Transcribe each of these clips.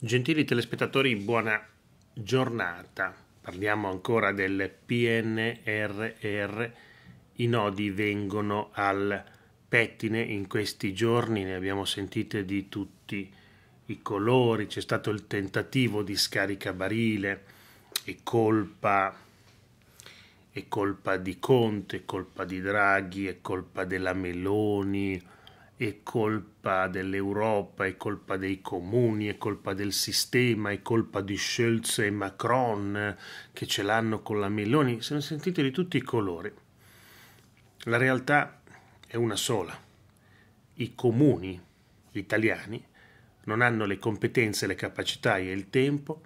Gentili telespettatori, buona giornata. Parliamo ancora del PNRR. I nodi vengono al pettine in questi giorni, ne abbiamo sentite di tutti i colori, c'è stato il tentativo di scaricabarile, è colpa, è colpa di Conte, è colpa di Draghi, è colpa della Meloni, è colpa dell'Europa, è colpa dei comuni, è colpa del sistema, è colpa di Schulz e Macron che ce l'hanno con la Meloni, se ne sentite di tutti i colori. La realtà è una sola. I comuni italiani non hanno le competenze, le capacità e il tempo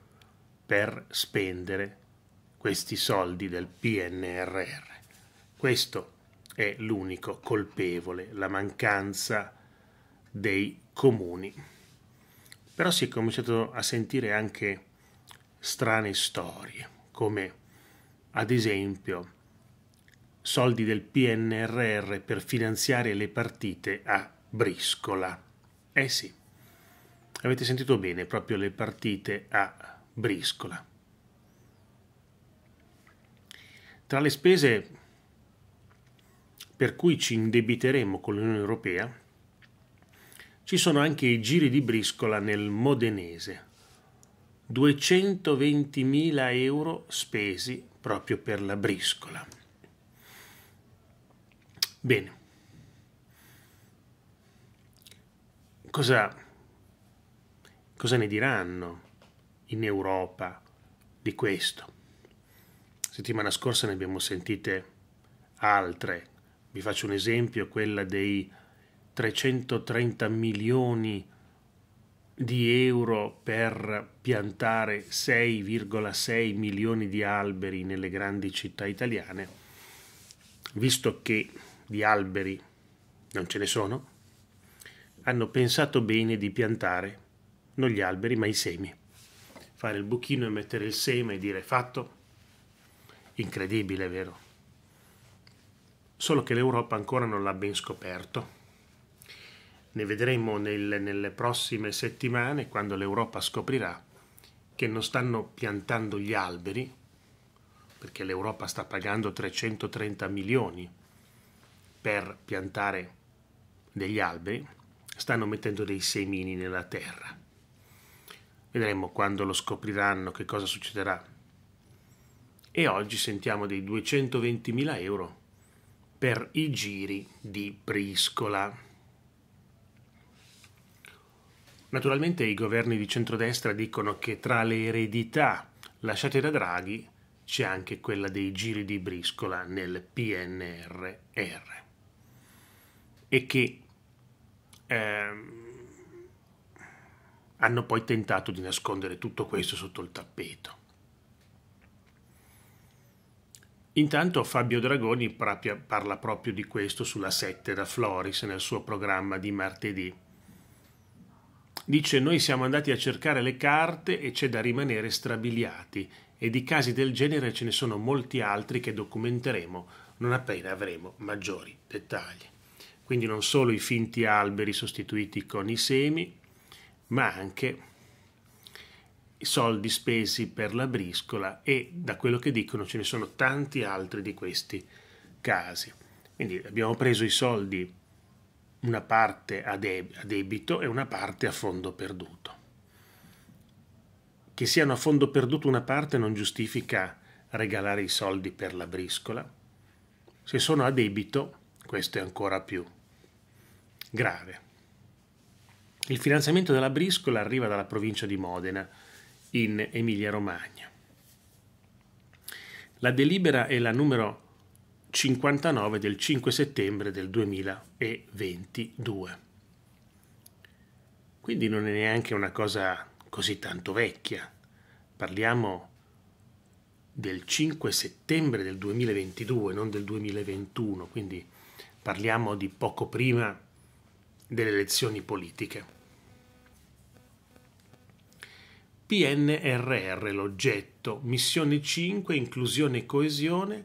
per spendere questi soldi del PNRR. Questo è l'unico colpevole, la mancanza dei comuni. Però si è cominciato a sentire anche strane storie, come ad esempio soldi del PNRR per finanziare le partite a briscola. Eh sì, avete sentito bene, proprio le partite a briscola. Tra le spese per cui ci indebiteremo con l'Unione Europea, ci sono anche i giri di briscola nel modenese. 220.000 euro spesi proprio per la briscola. Bene. Cosa, cosa ne diranno in Europa di questo? Settimana scorsa ne abbiamo sentite altre vi faccio un esempio, quella dei 330 milioni di euro per piantare 6,6 milioni di alberi nelle grandi città italiane, visto che di alberi non ce ne sono, hanno pensato bene di piantare non gli alberi ma i semi. Fare il buchino e mettere il seme e dire fatto. Incredibile, vero? solo che l'Europa ancora non l'ha ben scoperto. Ne vedremo nel, nelle prossime settimane quando l'Europa scoprirà che non stanno piantando gli alberi, perché l'Europa sta pagando 330 milioni per piantare degli alberi, stanno mettendo dei semini nella terra. Vedremo quando lo scopriranno che cosa succederà. E oggi sentiamo dei 220 mila euro per i giri di briscola. Naturalmente i governi di centrodestra dicono che tra le eredità lasciate da Draghi c'è anche quella dei giri di briscola nel PNRR e che ehm, hanno poi tentato di nascondere tutto questo sotto il tappeto. Intanto Fabio Dragoni parla proprio di questo sulla 7 da Floris nel suo programma di martedì. Dice noi siamo andati a cercare le carte e c'è da rimanere strabiliati e di casi del genere ce ne sono molti altri che documenteremo non appena avremo maggiori dettagli. Quindi non solo i finti alberi sostituiti con i semi, ma anche i soldi spesi per la briscola e da quello che dicono ce ne sono tanti altri di questi casi. Quindi abbiamo preso i soldi una parte a, deb a debito e una parte a fondo perduto. Che siano a fondo perduto una parte non giustifica regalare i soldi per la briscola. Se sono a debito, questo è ancora più grave. Il finanziamento della briscola arriva dalla provincia di Modena, in Emilia-Romagna. La delibera è la numero 59 del 5 settembre del 2022. Quindi non è neanche una cosa così tanto vecchia. Parliamo del 5 settembre del 2022, non del 2021, quindi parliamo di poco prima delle elezioni politiche. PNRR l'oggetto, missione 5, inclusione e coesione,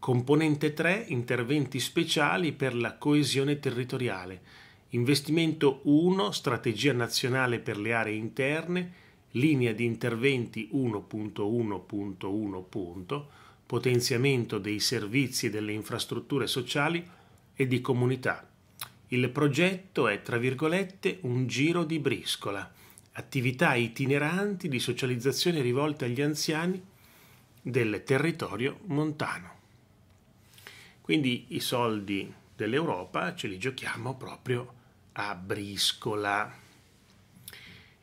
componente 3, interventi speciali per la coesione territoriale, investimento 1, strategia nazionale per le aree interne, linea di interventi 1.1.1. potenziamento dei servizi e delle infrastrutture sociali e di comunità. Il progetto è, tra virgolette, un giro di briscola attività itineranti di socializzazione rivolte agli anziani del territorio montano. Quindi i soldi dell'Europa ce li giochiamo proprio a briscola.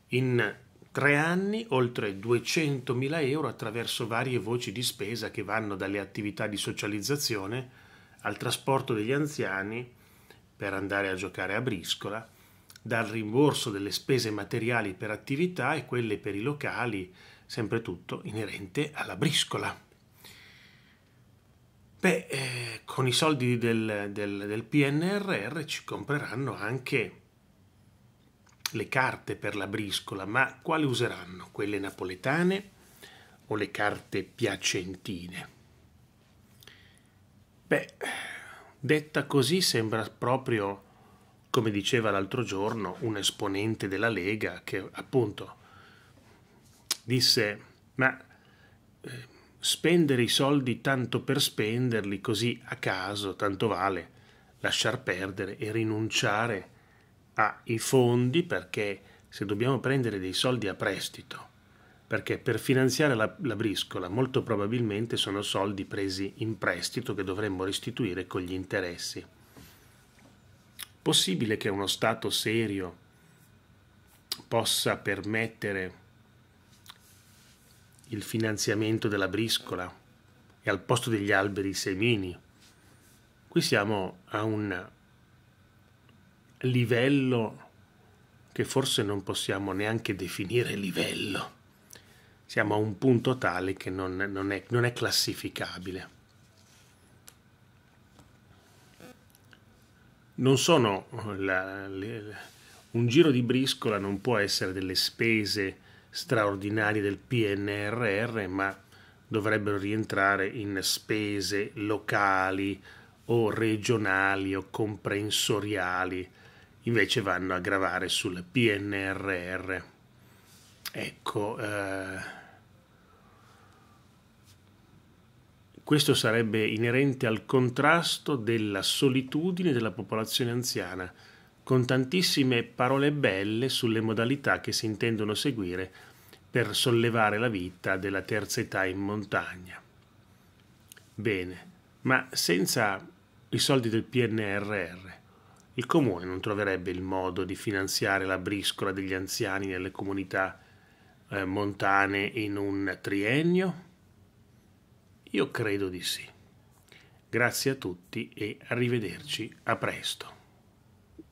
In tre anni oltre 200.000 euro attraverso varie voci di spesa che vanno dalle attività di socializzazione al trasporto degli anziani per andare a giocare a briscola dal rimborso delle spese materiali per attività e quelle per i locali, sempre tutto inerente alla briscola. Beh, eh, con i soldi del, del, del PNRR ci compreranno anche le carte per la briscola, ma quali useranno? Quelle napoletane o le carte piacentine? Beh, detta così sembra proprio come diceva l'altro giorno un esponente della Lega che appunto disse ma eh, spendere i soldi tanto per spenderli così a caso tanto vale lasciar perdere e rinunciare ai fondi perché se dobbiamo prendere dei soldi a prestito perché per finanziare la, la, briscola molto probabilmente sono soldi presi in prestito che dovremmo restituire con gli interessi. Possibile che uno Stato serio possa permettere il finanziamento della briscola e al posto degli alberi i semini? Qui siamo a un livello che forse non possiamo neanche definire livello. Siamo a un punto tale che non, non, è, non è classificabile. non sono eh, la, le, un giro di briscola non può essere delle spese straordinarie del PNRR, ma dovrebbero rientrare in spese locali o regionali o comprensoriali, invece vanno a gravare sul PNRR. Ecco, eh, Questo sarebbe inerente al contrasto della solitudine della popolazione anziana, con tantissime parole belle sulle modalità che si intendono seguire per sollevare la vita della terza età in montagna. Bene, ma senza i soldi del PNRR, il comune non troverebbe il modo di finanziare la briscola degli anziani nelle comunità eh, montane in un triennio? Io credo di sì. Grazie a tutti e arrivederci a presto.